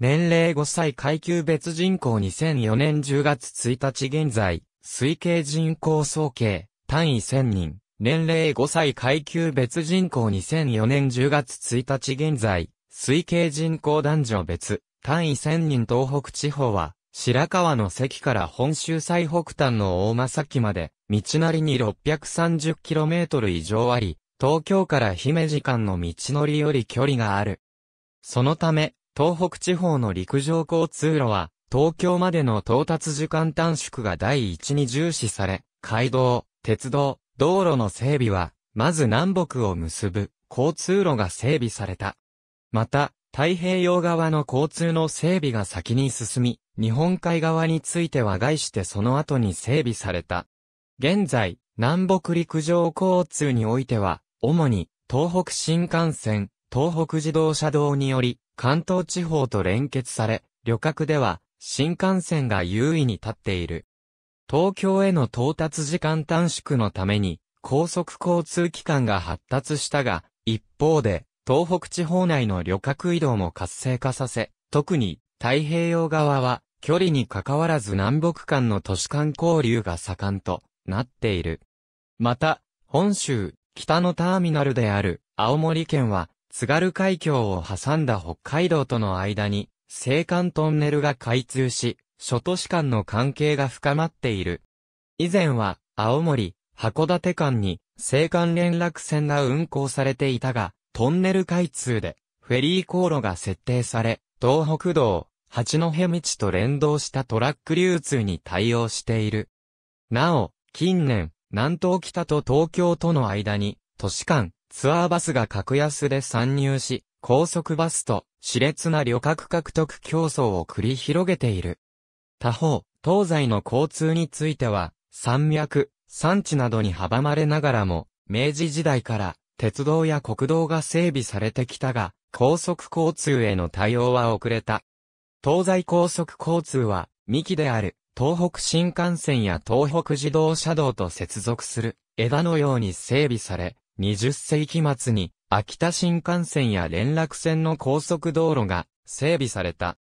[SPEAKER 1] 年齢5歳階級別人口2004年10月1日現在、推計人口総計、単位1000人、年齢5歳階級別人口2004年10月1日現在、推計人口男女別、単位1000人東北地方は、白川の関から本州最北端の大間崎まで、道なりに 630km 以上あり、東京から姫路間の道のりより距離がある。そのため、東北地方の陸上交通路は、東京までの到達時間短縮が第一に重視され、街道、鉄道、道路の整備は、まず南北を結ぶ交通路が整備された。また、太平洋側の交通の整備が先に進み、日本海側については外してその後に整備された。現在、南北陸上交通においては、主に東北新幹線、東北自動車道により、関東地方と連結され、旅客では新幹線が優位に立っている。東京への到達時間短縮のために、高速交通機関が発達したが、一方で、東北地方内の旅客移動も活性化させ、特に太平洋側は、距離に関わらず南北間の都市間交流が盛んとなっている。また、本州、北のターミナルである青森県は、津軽海峡を挟んだ北海道との間に青函トンネルが開通し、諸都市間の関係が深まっている。以前は、青森、函館間に、青函連絡船が運行されていたが、トンネル開通で、フェリー航路が設定され、東北道、八戸道と連動したトラック流通に対応している。なお、近年、南東北と東京との間に、都市間、ツアーバスが格安で参入し、高速バスと熾烈な旅客獲得競争を繰り広げている。他方、東西の交通については、山脈、山地などに阻まれながらも、明治時代から鉄道や国道が整備されてきたが、高速交通への対応は遅れた。東西高速交通は、幹である東北新幹線や東北自動車道と接続する枝のように整備され、20世紀末に秋田新幹線や連絡線の高速道路が整備された。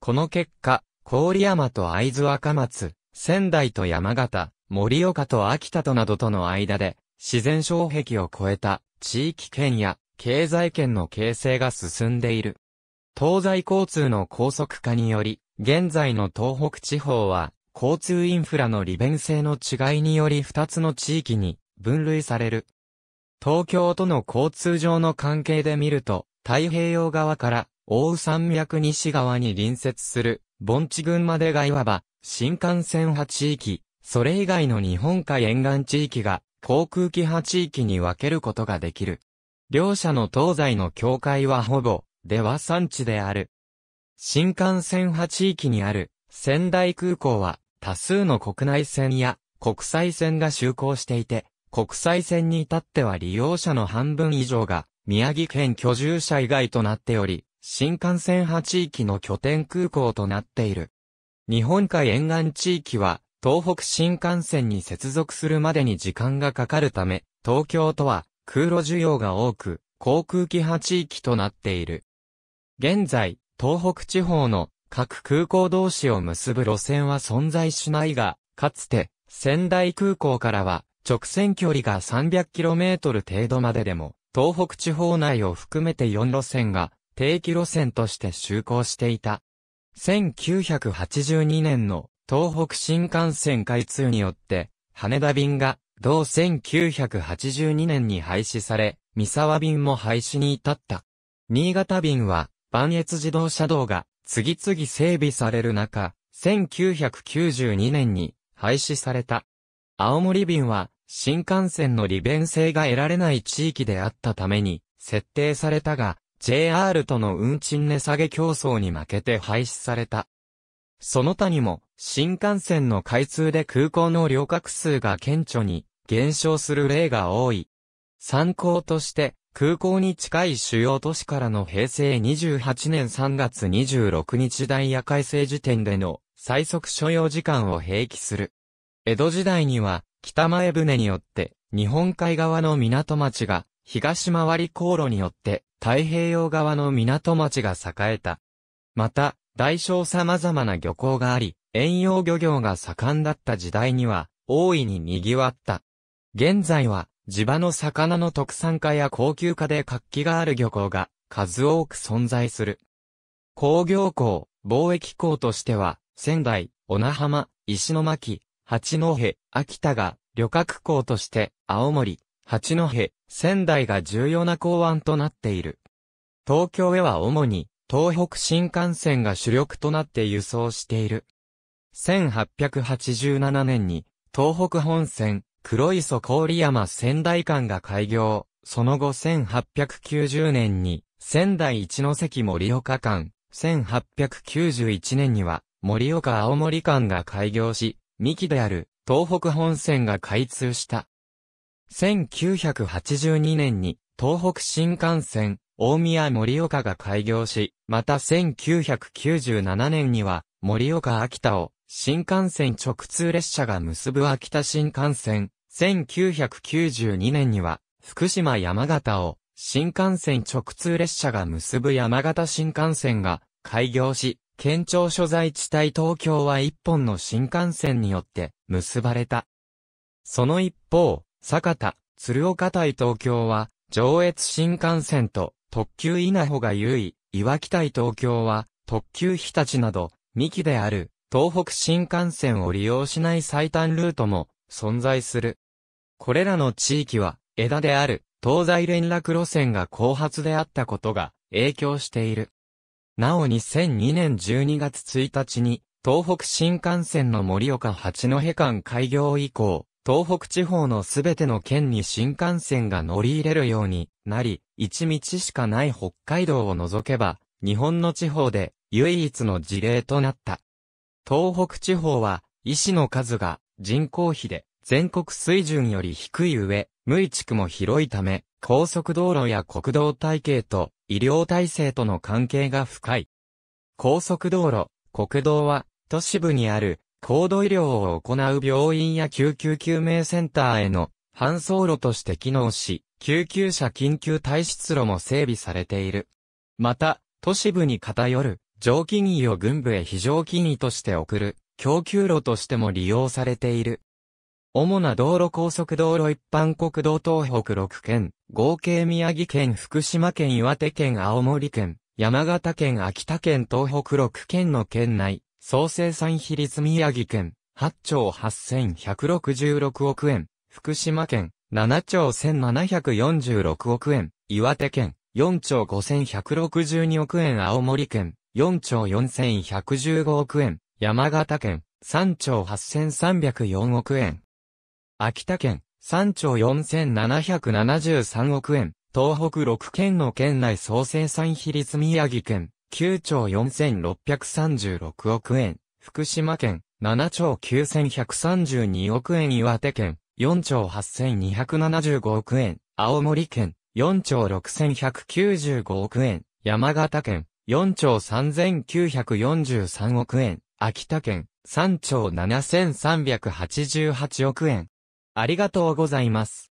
[SPEAKER 1] この結果、郡山と会津若松、仙台と山形、盛岡と秋田となどとの間で、自然障壁を超えた地域圏や経済圏の形成が進んでいる。東西交通の高速化により、現在の東北地方は、交通インフラの利便性の違いにより2つの地域に分類される。東京との交通上の関係で見ると、太平洋側から大宇山脈西側に隣接する盆地群までがいわば新幹線派地域、それ以外の日本海沿岸地域が航空機派地域に分けることができる。両者の東西の境界はほぼ、では産地である。新幹線派地域にある仙台空港は多数の国内線や国際線が就航していて、国際線に至っては利用者の半分以上が宮城県居住者以外となっており、新幹線派地域の拠点空港となっている。日本海沿岸地域は東北新幹線に接続するまでに時間がかかるため、東京とは空路需要が多く、航空機派地域となっている。現在、東北地方の各空港同士を結ぶ路線は存在しないが、かつて仙台空港からは直線距離が 300km 程度まででも、東北地方内を含めて4路線が定期路線として就航していた。1982年の東北新幹線開通によって、羽田便が同1982年に廃止され、三沢便も廃止に至った。新潟便は、万越自動車道が次々整備される中、1992年に廃止された。青森便は、新幹線の利便性が得られない地域であったために、設定されたが、JR との運賃値下げ競争に負けて廃止された。その他にも、新幹線の開通で空港の旅客数が顕著に減少する例が多い。参考として、空港に近い主要都市からの平成28年3月26日ダイヤ改正時点での最速所要時間を併記する。江戸時代には、北前船によって、日本海側の港町が、東回り航路によって、太平洋側の港町が栄えた。また、大小様々な漁港があり、遠洋漁業が盛んだった時代には、大いに賑わった。現在は、地場の魚の特産化や高級化で活気がある漁港が、数多く存在する。工業港、貿易港としては、仙台、小名浜、石巻、八戸、秋田が旅客港として、青森、八戸、仙台が重要な港湾となっている。東京へは主に、東北新幹線が主力となって輸送している。1887年に、東北本線、黒磯郡山仙台間が開業。その後1890年に、仙台一関盛岡間、1891年には、盛岡青森間が開業し、三木である東北本線が開通した。1982年に東北新幹線大宮盛岡が開業し、また1997年には盛岡秋田を新幹線直通列車が結ぶ秋田新幹線、1992年には福島山形を新幹線直通列車が結ぶ山形新幹線が開業し、県庁所在地帯東京は一本の新幹線によって結ばれた。その一方、酒田、鶴岡対東京は、上越新幹線と特急稲穂が優位、岩木対東京は特急日立など、幹である東北新幹線を利用しない最短ルートも存在する。これらの地域は枝である東西連絡路線が後発であったことが影響している。なお2002年12月1日に、東北新幹線の盛岡八戸間開業以降、東北地方のすべての県に新幹線が乗り入れるようになり、一道しかない北海道を除けば、日本の地方で唯一の事例となった。東北地方は、医師の数が人口比で全国水準より低い上、無地区も広いため、高速道路や国道体系と医療体制との関係が深い。高速道路、国道は、都市部にある、高度医療を行う病院や救急救命センターへの搬送路として機能し、救急車緊急退出路も整備されている。また、都市部に偏る、常勤医を軍部へ非常勤医として送る、供給路としても利用されている。主な道路高速道路一般国道東北6県、合計宮城県福島県岩手県青森県、山形県秋田県東北6県の県内、総生産比率宮城県、8兆8166億円、福島県、7兆1746億円、岩手県、4兆5162億円青森県、4兆4115億円、山形県、3兆8304億円。秋田県、3兆4773億円、東北6県の県内総生産比率宮城県、9兆4636億円、福島県、7兆9132億円岩手県、4兆8275億円、青森県、4兆6195億円、山形県、4兆3943億円、秋田県、3兆7388億円、ありがとうございます。